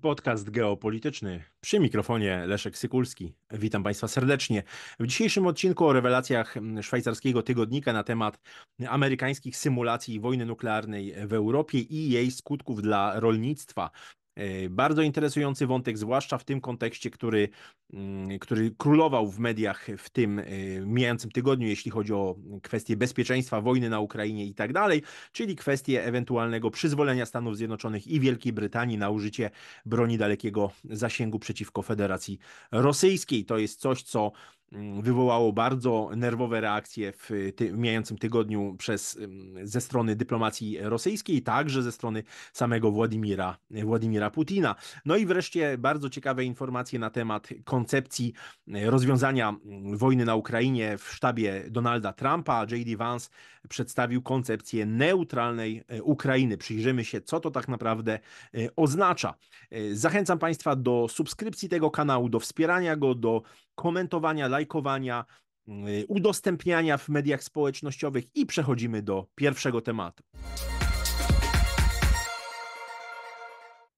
Podcast geopolityczny przy mikrofonie Leszek Sykulski. Witam Państwa serdecznie. W dzisiejszym odcinku o rewelacjach szwajcarskiego tygodnika na temat amerykańskich symulacji wojny nuklearnej w Europie i jej skutków dla rolnictwa. E, bardzo interesujący wątek, zwłaszcza w tym kontekście, który, mm, który królował w mediach w tym e, mijającym tygodniu, jeśli chodzi o kwestie bezpieczeństwa, wojny na Ukrainie i tak dalej, czyli kwestie ewentualnego przyzwolenia Stanów Zjednoczonych i Wielkiej Brytanii na użycie broni dalekiego zasięgu przeciwko Federacji Rosyjskiej. To jest coś, co Mm, wywołało bardzo nerwowe reakcje w, ty, w mijającym tygodniu przez, mm, ze strony dyplomacji rosyjskiej, także ze strony samego Władimira, Władimira Putina. No i wreszcie bardzo ciekawe informacje na temat koncepcji mm, rozwiązania wojny na Ukrainie w sztabie Donalda Trumpa. J.D. Vance przedstawił koncepcję neutralnej e, Ukrainy. Przyjrzymy się, co to tak naprawdę e, oznacza. E, zachęcam Państwa do subskrypcji tego kanału, do wspierania go, do komentowania, lajkowania, mm, udostępniania w mediach społecznościowych i przechodzimy do pierwszego tematu.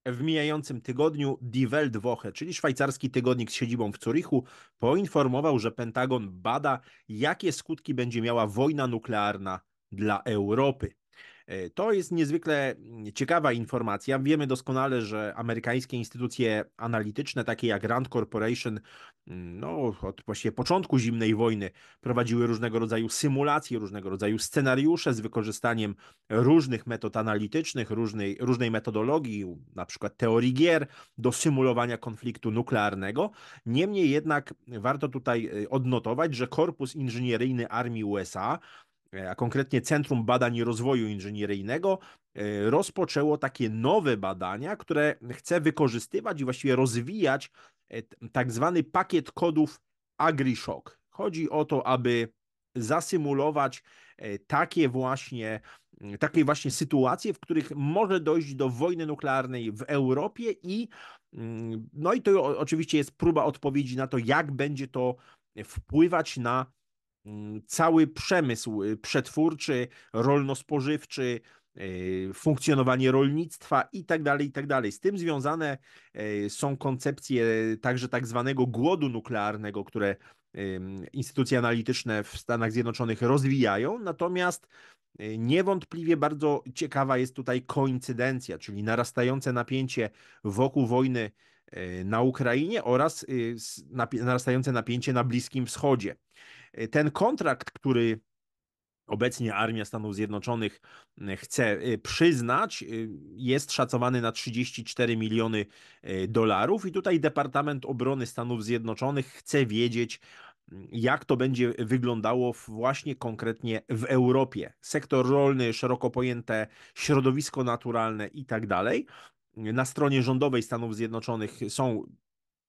W mijającym tygodniu Die Weltwoche, czyli szwajcarski tygodnik z siedzibą w Zurichu, poinformował, że Pentagon bada, jakie skutki będzie miała wojna nuklearna dla Europy. E, to jest niezwykle mm, ciekawa informacja. Wiemy doskonale, że amerykańskie instytucje analityczne, takie jak Rand Corporation, mm, no, od właściwie początku zimnej wojny prowadziły różnego rodzaju symulacje, różnego rodzaju scenariusze z wykorzystaniem różnych metod analitycznych, różnej, różnej metodologii, na przykład teorii gier, do symulowania konfliktu nuklearnego. Niemniej jednak warto tutaj e, odnotować, że Korpus Inżynieryjny Armii USA E, a konkretnie Centrum Badań i Rozwoju Inżynieryjnego, e, rozpoczęło takie nowe badania, które chce wykorzystywać i właściwie rozwijać e, tak zwany pakiet kodów AgriShock. Chodzi o to, aby zasymulować takie właśnie, takie właśnie sytuacje, w których może dojść do wojny nuklearnej w Europie i mm, no i to oczywiście jest próba odpowiedzi na to, jak będzie to wpływać na Mm, cały przemysł y, przetwórczy, rolno-spożywczy, y, funkcjonowanie rolnictwa i tak dalej, i tak dalej. Z tym związane y, są koncepcje także tak zwanego głodu nuklearnego, które instytucje analityczne w Stanach Zjednoczonych rozwijają, natomiast niewątpliwie bardzo ciekawa jest tutaj koincydencja, czyli narastające napięcie wokół wojny na Ukrainie oraz narastające napięcie na Bliskim Wschodzie. Ten kontrakt, który obecnie Armia Stanów Zjednoczonych e, chce e, przyznać, e, jest szacowany na 34 miliony dolarów, i tutaj Departament Obrony Stanów Zjednoczonych chce wiedzieć, jak to będzie wyglądało właśnie konkretnie w Europie. Sektor rolny, szeroko pojęte środowisko naturalne i tak dalej. Na stronie rządowej Stanów Zjednoczonych są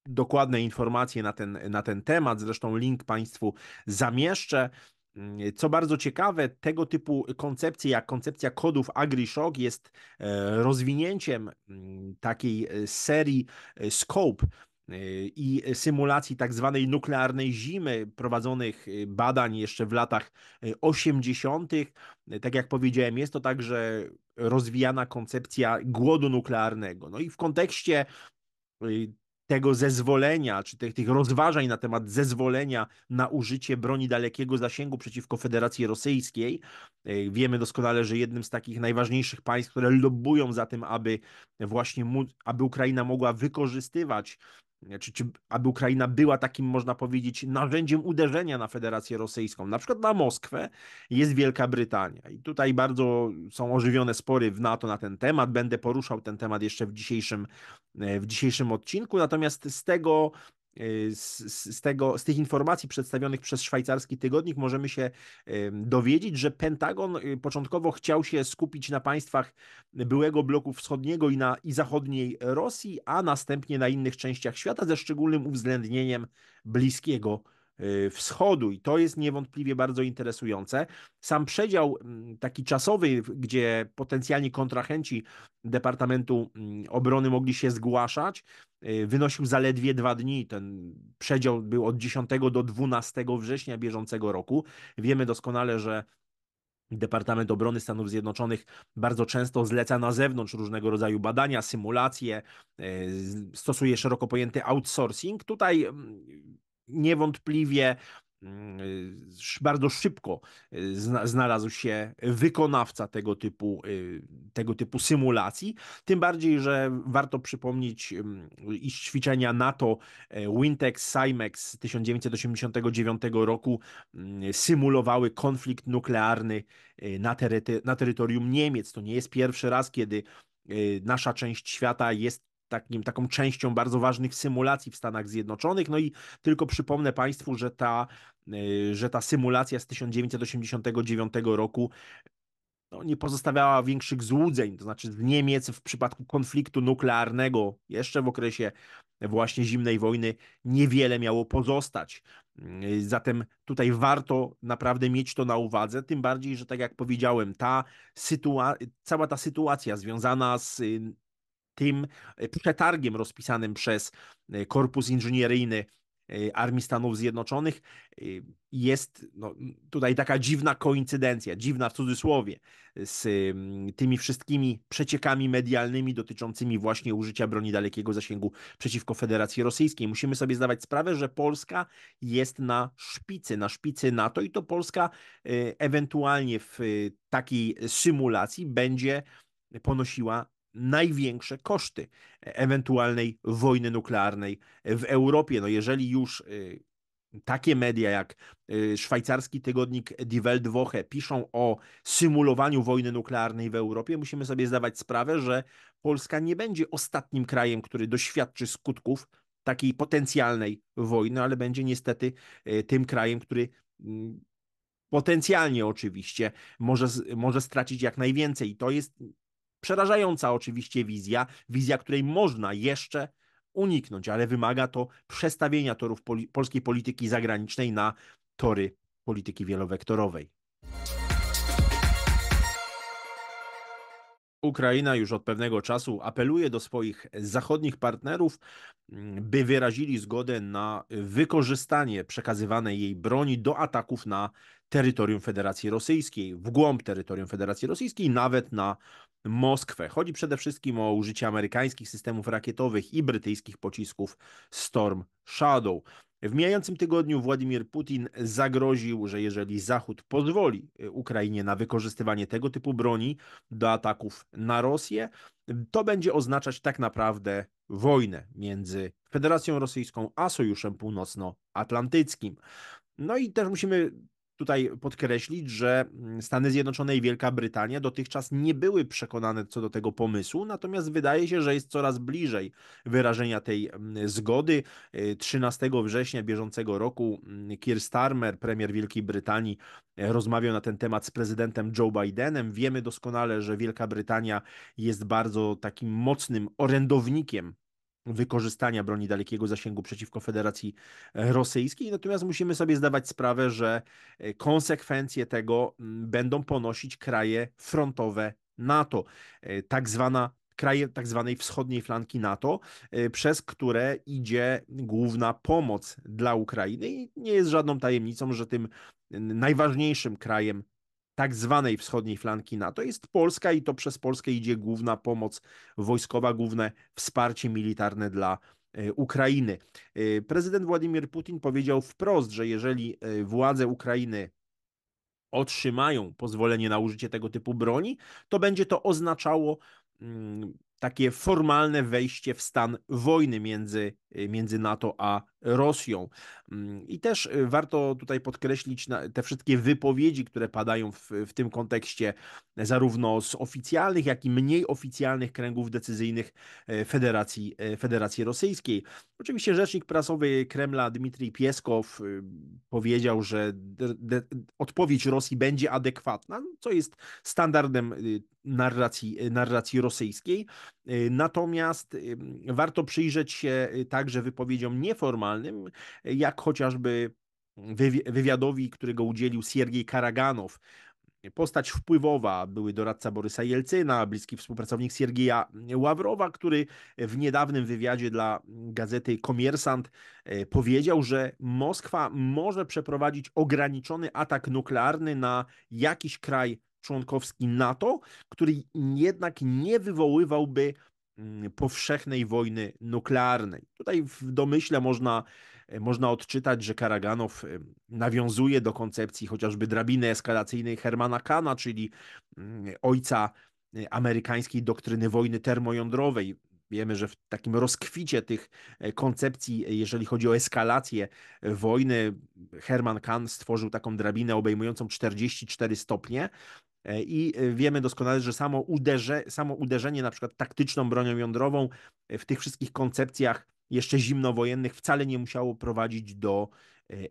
dokładne informacje na ten, na ten temat. Zresztą link Państwu zamieszczę. Mm, co bardzo ciekawe, tego typu koncepcje, jak koncepcja kodów AgriShock, jest e, rozwinięciem mm, takiej e, serii e, Scope i symulacji tak zwanej nuklearnej zimy, prowadzonych badań jeszcze w latach 80. Tak jak powiedziałem, jest to także rozwijana koncepcja głodu nuklearnego. No i w kontekście tego zezwolenia, czy tych, tych rozważań na temat zezwolenia na użycie broni dalekiego zasięgu przeciwko Federacji Rosyjskiej. E, wiemy doskonale, że jednym z takich najważniejszych państw, które lobbują za tym, aby właśnie aby Ukraina mogła wykorzystywać czy, czy, aby Ukraina była takim, można powiedzieć, narzędziem uderzenia na Federację Rosyjską, na przykład na Moskwę, jest Wielka Brytania. I tutaj bardzo są ożywione spory w NATO na ten temat. Będę poruszał ten temat jeszcze w dzisiejszym, e, w dzisiejszym odcinku. Natomiast z tego, Y, z, z, tego, z tych informacji przedstawionych przez szwajcarski tygodnik możemy się dowiedzieć, że Pentagon y, początkowo chciał się skupić na państwach byłego bloku wschodniego i, na, i zachodniej Rosji, a następnie na innych częściach świata, ze szczególnym uwzględnieniem Bliskiego Y, wschodu i to jest niewątpliwie bardzo interesujące. Sam przedział mm, taki czasowy, gdzie potencjalni kontrahenci Departamentu mm, Obrony mogli się zgłaszać, y, wynosił zaledwie dwa dni. Ten przedział był od 10 do 12 września bieżącego roku. Wiemy doskonale, że Departament Obrony Stanów Zjednoczonych bardzo często zleca na zewnątrz różnego rodzaju badania, symulacje, y, stosuje szeroko pojęty outsourcing. Tutaj mm, niewątpliwie mm, bardzo szybko e, znalazł się wykonawca tego typu, e, tego typu symulacji. Tym bardziej, że warto przypomnieć, mm, iż ćwiczenia NATO e, Wintex Simex z 1989 roku mm, symulowały konflikt nuklearny na, teryty- na terytorium Niemiec. To nie jest pierwszy raz, kiedy nasza część świata jest takim, taką częścią bardzo ważnych symulacji w Stanach Zjednoczonych. No i tylko przypomnę Państwu, że ta, e, że ta symulacja z 1989 roku no, nie pozostawiała większych złudzeń. To znaczy, w Niemiec w przypadku konfliktu nuklearnego, jeszcze w okresie właśnie zimnej wojny, niewiele miało pozostać. E, zatem tutaj warto naprawdę mieć to na uwadze, tym bardziej, że tak jak powiedziałem, ta sytuacja, cała ta sytuacja związana z tym e, przetargiem rozpisanym przez e, Korpus Inżynieryjny e, Armii Stanów Zjednoczonych jest no, tutaj taka dziwna koincydencja, dziwna w cudzysłowie, z mm, tymi wszystkimi przeciekami medialnymi dotyczącymi właśnie użycia broni dalekiego zasięgu przeciwko Federacji Rosyjskiej. Musimy sobie zdawać sprawę, że Polska jest na szpicy, na szpicy NATO i to Polska ewentualnie w takiej symulacji będzie ponosiła największe koszty ewentualnej wojny nuklearnej w Europie. No jeżeli już y, takie media jak y, szwajcarski tygodnik Die Welt Woche piszą o symulowaniu wojny nuklearnej w Europie, musimy sobie zdawać sprawę, że Polska nie będzie ostatnim krajem, który doświadczy skutków takiej potencjalnej wojny, ale będzie niestety y, tym krajem, który mm, potencjalnie oczywiście może, może stracić jak najwięcej. I to jest Przerażająca oczywiście wizja, wizja, której można jeszcze uniknąć, ale wymaga to przestawienia torów poli polskiej polityki zagranicznej na tory polityki wielowektorowej. Ukraina już od pewnego czasu apeluje do swoich zachodnich partnerów, mm, by wyrazili zgodę na wykorzystanie przekazywanej jej broni do ataków na terytorium Federacji Rosyjskiej, w głąb terytorium Federacji Rosyjskiej, nawet na Moskwę. Chodzi przede wszystkim o użycie amerykańskich systemów rakietowych i brytyjskich pocisków Storm Shadow. W mijającym tygodniu Władimir Putin zagroził, że jeżeli Zachód pozwoli y, Ukrainie na wykorzystywanie tego typu broni do ataków na Rosję, to będzie oznaczać tak naprawdę wojnę między Federacją Rosyjską a Sojuszem Północnoatlantyckim. No i też musimy tutaj podkreślić, że mm, Stany Zjednoczone i Wielka Brytania dotychczas nie były przekonane co do tego pomysłu, natomiast wydaje się, że jest coraz bliżej wyrażenia tej mm, zgody. 13 y, września bieżącego roku mm, Keir Starmer, premier Wielkiej Brytanii, e, rozmawiał na ten temat z prezydentem Joe Bidenem. Wiemy doskonale, że Wielka Brytania jest bardzo takim mocnym orędownikiem wykorzystania broni dalekiego zasięgu przeciwko Federacji e, Rosyjskiej. Natomiast musimy sobie zdawać sprawę, że e, konsekwencje tego będą ponosić kraje frontowe NATO. E, tak zwana kraje tak zwanej wschodniej flanki NATO, przez które idzie główna pomoc dla Ukrainy i nie jest żadną tajemnicą, że tym najważniejszym krajem tak zwanej wschodniej flanki NATO jest Polska i to przez Polskę idzie główna pomoc wojskowa, główne wsparcie militarne dla e, Ukrainy. E, prezydent Władimir Putin powiedział wprost, że jeżeli e, władze Ukrainy otrzymają pozwolenie na użycie tego typu broni, to będzie to oznaczało mm, takie formalne wejście w stan wojny między, między NATO a Rosją. Mm, I też y, warto tutaj podkreślić te wszystkie wypowiedzi, które padają w, w tym kontekście, zarówno z oficjalnych, jak i mniej oficjalnych kręgów decyzyjnych e, Federacji, e, Federacji Rosyjskiej. Oczywiście rzecznik prasowy Kremla Dmitrij Pieskow y, powiedział, że odpowiedź Rosji będzie adekwatna, no, co jest standardem y, narracji, narracji rosyjskiej. Natomiast warto przyjrzeć się także wypowiedziom nieformalnym, jak chociażby wywiadowi, którego udzielił Siergiej Karaganow, postać wpływowa, były doradca Borysa Jelcyna, bliski współpracownik Siergieja Ławrowa, który w niedawnym wywiadzie dla gazety Komiersant e, powiedział, że Moskwa może przeprowadzić ograniczony atak nuklearny na jakiś kraj członkowski NATO, który jednak nie wywoływałby Mm, powszechnej wojny nuklearnej. Tutaj w domyśle można, e, można odczytać, że Karaganow nawiązuje do koncepcji chociażby drabiny eskalacyjnej Hermana Kana, czyli mm, ojca e, amerykańskiej doktryny wojny termojądrowej. Wiemy, że w takim rozkwicie tych e, koncepcji, jeżeli chodzi o eskalację wojny, Herman Kahn stworzył taką drabinę obejmującą 44 stopnie, E, I e, wiemy doskonale, że samo, uderze, samo uderzenie na przykład taktyczną bronią jądrową e, w tych wszystkich koncepcjach jeszcze zimnowojennych wcale nie musiało prowadzić do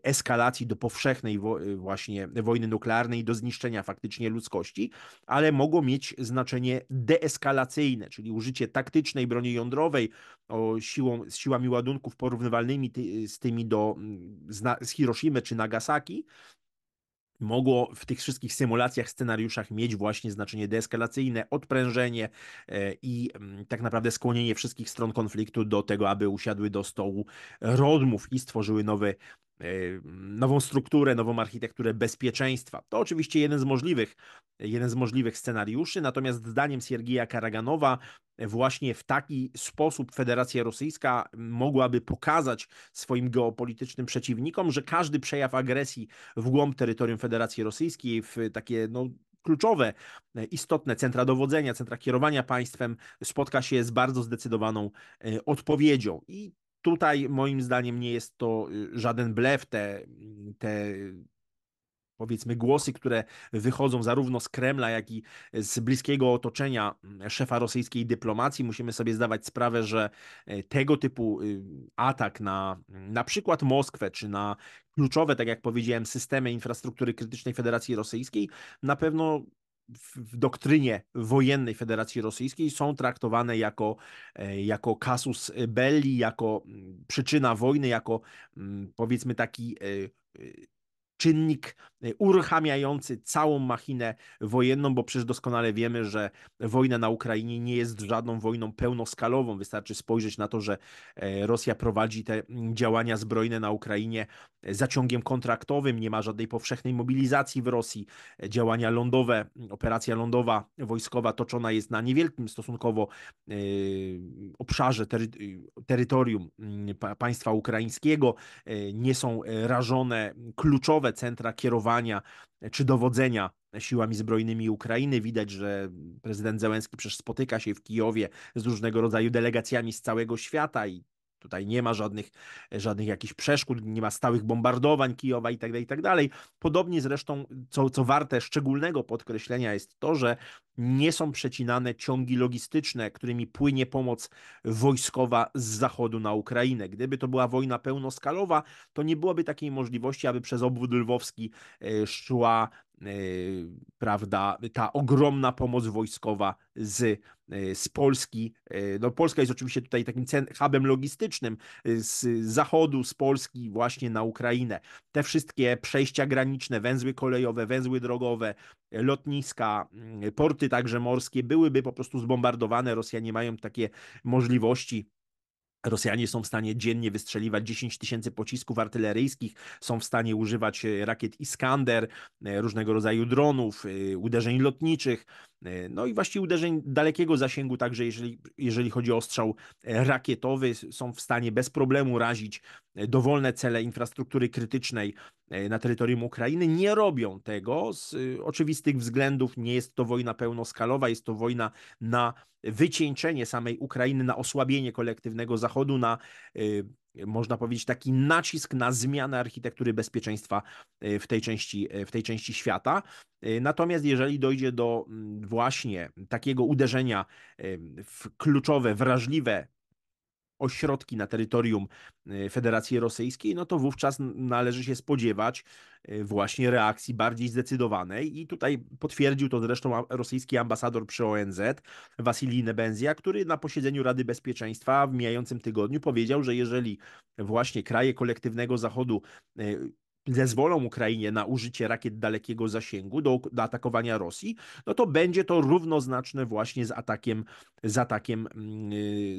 eskalacji, do powszechnej wo właśnie wojny nuklearnej, do zniszczenia faktycznie ludzkości, ale mogło mieć znaczenie deeskalacyjne, czyli użycie taktycznej broni jądrowej o siłą, z siłami ładunków porównywalnymi ty z tymi do mm, z, z czy Nagasaki, mogło w tych wszystkich symulacjach, scenariuszach mieć właśnie znaczenie deeskalacyjne, odprężenie e, i mm, tak naprawdę skłonienie wszystkich stron konfliktu do tego, aby usiadły do stołu rozmów i stworzyły nowy E, nową strukturę, nową architekturę bezpieczeństwa. To oczywiście jeden z możliwych, jeden z możliwych scenariuszy, natomiast zdaniem Siergieja Karaganowa e, właśnie w taki sposób Federacja Rosyjska mogłaby pokazać swoim geopolitycznym przeciwnikom, że każdy przejaw agresji w głąb terytorium Federacji Rosyjskiej, w takie no, kluczowe, e, istotne centra dowodzenia, centra kierowania państwem spotka się z bardzo zdecydowaną odpowiedzią. I Tutaj moim zdaniem nie jest to y, żaden blef, te, te powiedzmy głosy, które wychodzą zarówno z Kremla, jak i z bliskiego otoczenia mm, szefa rosyjskiej dyplomacji. Musimy sobie zdawać sprawę, że e, tego typu y, atak na mm, na przykład Moskwę czy na kluczowe, tak jak powiedziałem, systemy infrastruktury krytycznej Federacji Rosyjskiej na pewno w doktrynie wojennej Federacji Rosyjskiej są traktowane jako, e, jako kasus e, belli, jako mm, przyczyna wojny, jako mm, powiedzmy taki e, czynnik y, uruchamiający całą machinę wojenną, bo przecież doskonale wiemy, że wojna na Ukrainie nie jest żadną wojną pełnoskalową. Wystarczy spojrzeć na to, że e, Rosja prowadzi te mm, działania zbrojne na Ukrainie e, zaciągiem kontraktowym, nie ma żadnej powszechnej mobilizacji w Rosji. E, działania lądowe, mm, operacja lądowa wojskowa toczona jest na niewielkim stosunkowo obszarze tery y, terytorium mm, państwa ukraińskiego. Nie są rażone kluczowe nowe centra kierowania czy dowodzenia siłami zbrojnymi Ukrainy. Widać, że prezydent Zełenski przecież spotyka się w Kijowie z różnego rodzaju delegacjami z całego świata i Tutaj nie ma żadnych, e, żadnych jakichś przeszkód, nie ma stałych bombardowań Kijowa itd. Tak itd. Tak Podobnie zresztą, co, co warte szczególnego podkreślenia jest to, że nie są przecinane ciągi logistyczne, którymi płynie pomoc wojskowa z zachodu na Ukrainę. Gdyby to była wojna pełnoskalowa, to nie byłoby takiej możliwości, aby przez obwód lwowski e, szła E, prawda, ta ogromna pomoc wojskowa z, e, z Polski. E, no, Polska jest oczywiście tutaj takim hubem logistycznym z zachodu, z Polski właśnie na Ukrainę. Te wszystkie przejścia graniczne, węzły kolejowe, węzły drogowe, lotniska, mm, porty także morskie byłyby po prostu zbombardowane. Rosjanie mają takie możliwości Rosjanie są w stanie dziennie wystrzeliwać 10 tysięcy pocisków artyleryjskich, są w stanie używać e, rakiet Iskander, e, różnego rodzaju dronów, e, uderzeń lotniczych, no i właściwie uderzeń dalekiego zasięgu, także jeżeli, jeżeli chodzi o ostrzał rakietowy, są w stanie bez problemu razić dowolne cele infrastruktury krytycznej e, na terytorium Ukrainy. Nie robią tego z e, oczywistych względów. Nie jest to wojna pełnoskalowa, jest to wojna na wycieńczenie samej Ukrainy, na osłabienie kolektywnego Zachodu, na e, można powiedzieć, taki nacisk na zmianę architektury bezpieczeństwa w tej części, w tej części świata. Natomiast jeżeli dojdzie do właśnie takiego uderzenia w kluczowe, wrażliwe ośrodki na terytorium y, Federacji Rosyjskiej, no to wówczas należy się spodziewać y, właśnie reakcji bardziej zdecydowanej i tutaj potwierdził to zresztą rosyjski ambasador przy ONZ Wasilij Nebenzia, który na posiedzeniu Rady Bezpieczeństwa w mijającym tygodniu powiedział, że jeżeli właśnie kraje kolektywnego Zachodu y, zezwolą Ukrainie na użycie rakiet dalekiego zasięgu do, do, atakowania Rosji, no to będzie to równoznaczne właśnie z atakiem, z atakiem, mm,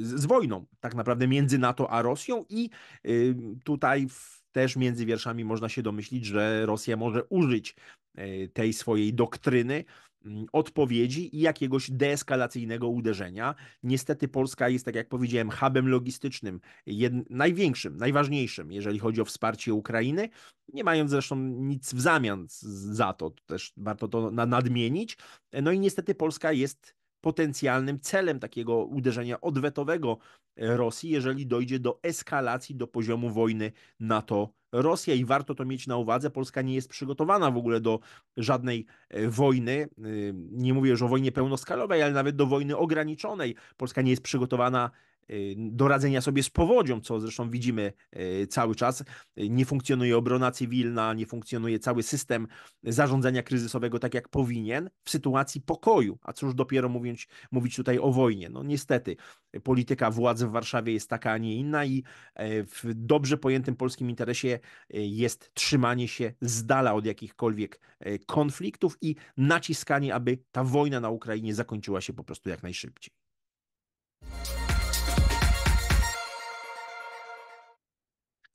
z wojną tak naprawdę między NATO a Rosją i y, tutaj w, też między wierszami można się domyślić, że Rosja może użyć y, tej swojej doktryny Mm, odpowiedzi i jakiegoś deeskalacyjnego uderzenia. Niestety Polska jest, tak jak powiedziałem, hubem logistycznym, największym, najważniejszym, jeżeli chodzi o wsparcie Ukrainy, nie mając zresztą nic w zamian za to, też warto to nadmienić. No i niestety Polska jest potencjalnym celem takiego uderzenia odwetowego e, Rosji, jeżeli dojdzie do eskalacji do poziomu wojny NATO-Rosja i warto to mieć na uwadze. Polska nie jest przygotowana w ogóle do żadnej e, wojny. E, nie mówię już o wojnie pełnoskalowej, ale nawet do wojny ograniczonej. Polska nie jest przygotowana Y, Doradzenia sobie z powodzią, co zresztą widzimy y, cały czas. Nie funkcjonuje obrona cywilna, nie funkcjonuje cały system zarządzania kryzysowego tak jak powinien w sytuacji pokoju, a cóż dopiero mówić, mówić tutaj o wojnie. No niestety polityka władz w Warszawie jest taka, a nie inna i e, w dobrze pojętym polskim interesie e, jest trzymanie się z dala od jakichkolwiek e, konfliktów i naciskanie, aby ta wojna na Ukrainie zakończyła się po prostu jak najszybciej.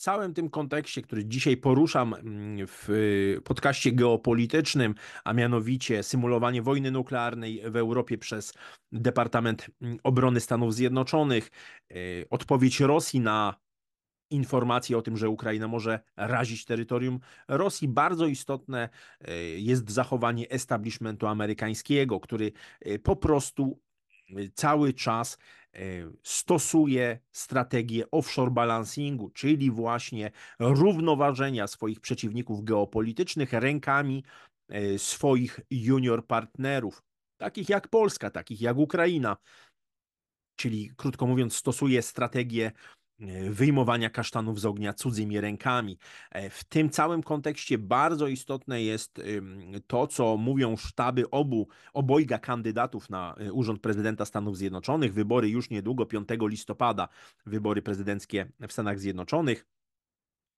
całym tym kontekście, który dzisiaj poruszam mm, w y, podcaście geopolitycznym, a mianowicie symulowanie wojny nuklearnej w Europie przez Departament mm, Obrony Stanów Zjednoczonych, y, odpowiedź Rosji na informacje o tym, że Ukraina może razić terytorium Rosji. Bardzo istotne y, jest zachowanie establishmentu amerykańskiego, który po prostu Y, cały czas y, stosuje strategię offshore balancingu, czyli właśnie równoważenia swoich przeciwników geopolitycznych rękami y, swoich junior partnerów, takich jak Polska, takich jak Ukraina. Czyli krótko mówiąc, stosuje strategię E, wyjmowania kasztanów z ognia cudzymi rękami. E, w tym całym kontekście bardzo istotne jest to, co mówią sztaby obu, obojga kandydatów na e, urząd prezydenta Stanów Zjednoczonych. Wybory już niedługo, 5 listopada, wybory prezydenckie w Stanach Zjednoczonych.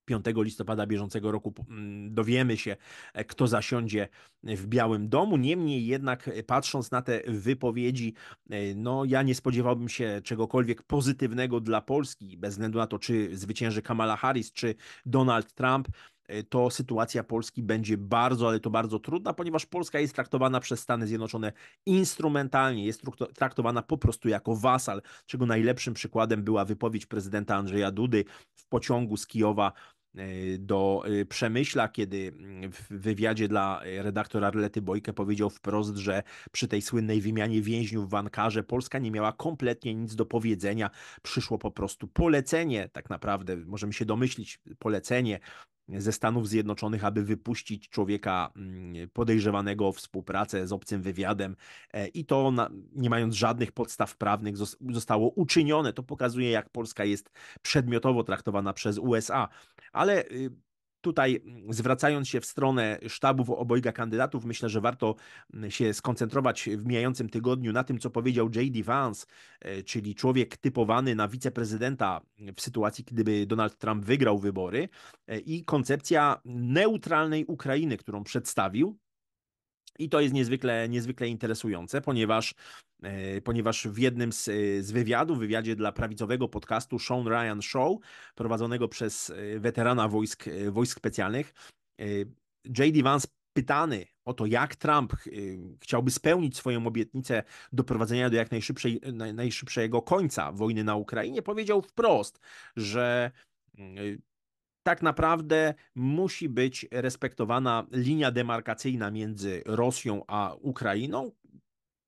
5 listopada bieżącego roku mm, dowiemy się, e, kto zasiądzie w Białym Domu. Niemniej jednak, e, patrząc na te wypowiedzi, e, no ja nie spodziewałbym się czegokolwiek pozytywnego dla Polski, bez względu na to, czy zwycięży Kamala Harris, czy Donald Trump to sytuacja Polski będzie bardzo, ale to bardzo trudna, ponieważ Polska jest traktowana przez Stany Zjednoczone instrumentalnie, jest traktowana po prostu jako wasal, czego najlepszym przykładem była wypowiedź prezydenta Andrzeja Dudy w pociągu z Kijowa E, do e, Przemyśla, kiedy mm, w wywiadzie dla e, redaktora Arlety Bojkę powiedział wprost, że przy tej słynnej wymianie więźniów w Ankarze Polska nie miała kompletnie nic do powiedzenia. Przyszło po prostu polecenie, tak naprawdę, możemy się domyślić, polecenie ze Stanów Zjednoczonych, aby wypuścić człowieka mm, podejrzewanego o współpracę z obcym wywiadem e, i to nie mając żadnych podstaw prawnych zostało uczynione. To pokazuje, jak Polska jest przedmiotowo traktowana przez USA. Ale y, tutaj mm, zwracając się w stronę sztabów obojga kandydatów, myślę, że warto mm, się skoncentrować w mijającym tygodniu na tym, co powiedział J.D. Vance, e, czyli człowiek typowany na wiceprezydenta mm, w sytuacji, gdyby Donald Trump wygrał wybory e, i koncepcja neutralnej Ukrainy, którą przedstawił, i to jest niezwykle, niezwykle interesujące, ponieważ, e, ponieważ w jednym z, e, z wywiadów, wywiadzie dla prawicowego podcastu Sean Ryan Show, prowadzonego przez e, weterana wojsk, wojsk specjalnych, J.D. Vance pytany o to, jak Trump chciałby spełnić swoją obietnicę doprowadzenia do jak najszybszej, najszybszego końca wojny na Ukrainie, powiedział wprost, że mm, tak naprawdę musi być respektowana linia demarkacyjna między Rosją a Ukrainą,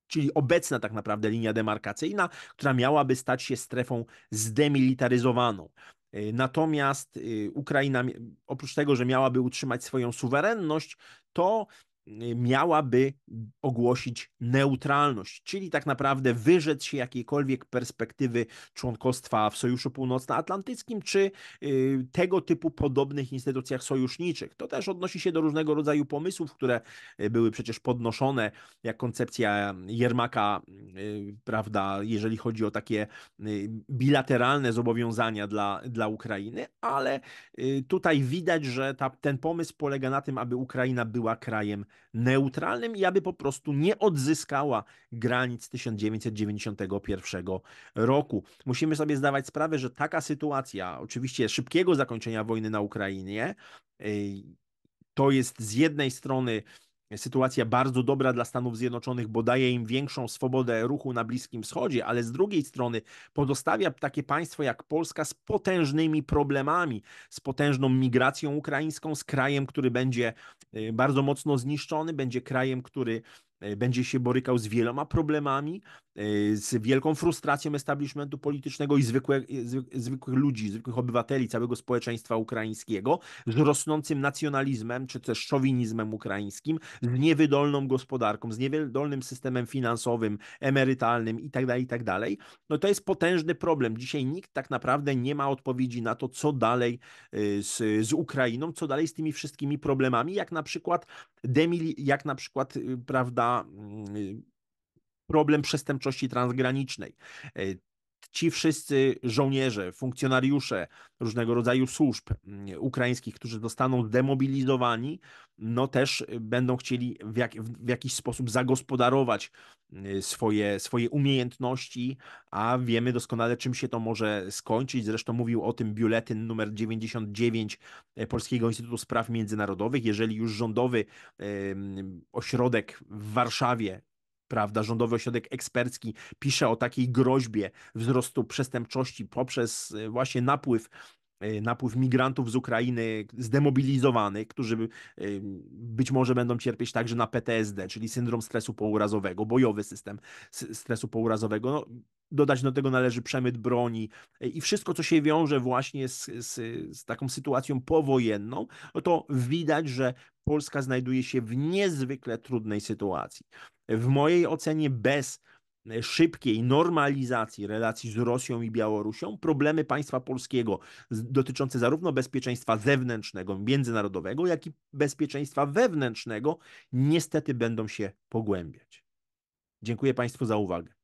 czyli obecna tak naprawdę linia demarkacyjna, która miałaby stać się strefą zdemilitaryzowaną. E, natomiast e, Ukraina, oprócz tego, że miałaby utrzymać swoją suwerenność, to Y, miałaby ogłosić neutralność, czyli tak naprawdę wyrzec się jakiejkolwiek perspektywy członkostwa w Sojuszu Północnoatlantyckim czy y, tego typu podobnych instytucjach sojuszniczych. To też odnosi się do różnego rodzaju pomysłów, które y, były przecież podnoszone, jak koncepcja Jermaka, prawda, jeżeli chodzi o takie bilateralne zobowiązania dla, dla Ukrainy, ale tutaj widać, że ta, ten pomysł polega na tym, aby Ukraina była krajem neutralnym i aby po prostu nie odzyskała granic 1991 roku. Musimy sobie zdawać sprawę, że taka sytuacja, oczywiście szybkiego zakończenia wojny na Ukrainie, to jest z jednej strony sytuacja bardzo dobra dla Stanów Zjednoczonych, bo daje im większą swobodę ruchu na Bliskim Wschodzie, ale z drugiej strony pozostawia takie państwo jak Polska z potężnymi problemami, z potężną migracją ukraińską, z krajem, który będzie y, bardzo mocno zniszczony, będzie krajem, który E, będzie się borykał z wieloma problemami, e, z wielką frustracją establishmentu politycznego i zwykłych, e, zwykłych ludzi, zwykłych obywateli, całego społeczeństwa ukraińskiego, z rosnącym nacjonalizmem czy też szowinizmem ukraińskim, z niewydolną gospodarką, z niewydolnym systemem finansowym, emerytalnym itd., tak itd. Tak no to jest potężny problem. Dzisiaj nikt tak naprawdę nie ma odpowiedzi na to, co dalej z, z Ukrainą, co dalej z tymi wszystkimi problemami, jak na przykład, demil, jak na przykład, prawda, na mm, problem przestępczości transgranicznej. E, ci wszyscy żołnierze, funkcjonariusze różnego rodzaju służb mm, ukraińskich, którzy zostaną demobilizowani, no też y, będą chcieli w, jak, w jakiś sposób zagospodarować y, swoje, swoje umiejętności, a wiemy doskonale, czym się to może skończyć. Zresztą mówił o tym biuletyn numer 99 e, Polskiego Instytutu Spraw Międzynarodowych. Jeżeli już rządowy ośrodek w Warszawie prawda, Rządowy Ośrodek Ekspercki pisze o takiej groźbie wzrostu przestępczości poprzez y, właśnie napływ y, napływ migrantów z Ukrainy zdemobilizowanych, którzy y, być może będą cierpieć także na PTSD, czyli syndrom stresu pourazowego, bojowy system stresu pourazowego. No, dodać do tego należy przemyt broni i wszystko, co się wiąże właśnie z, z, z taką sytuacją powojenną, no to widać, że Polska znajduje się w niezwykle trudnej sytuacji w mojej ocenie bez e, szybkiej normalizacji relacji z Rosją i Białorusią, problemy państwa polskiego dotyczące zarówno bezpieczeństwa zewnętrznego, międzynarodowego, jak i bezpieczeństwa wewnętrznego, niestety będą się pogłębiać. Dziękuję Państwu za uwagę.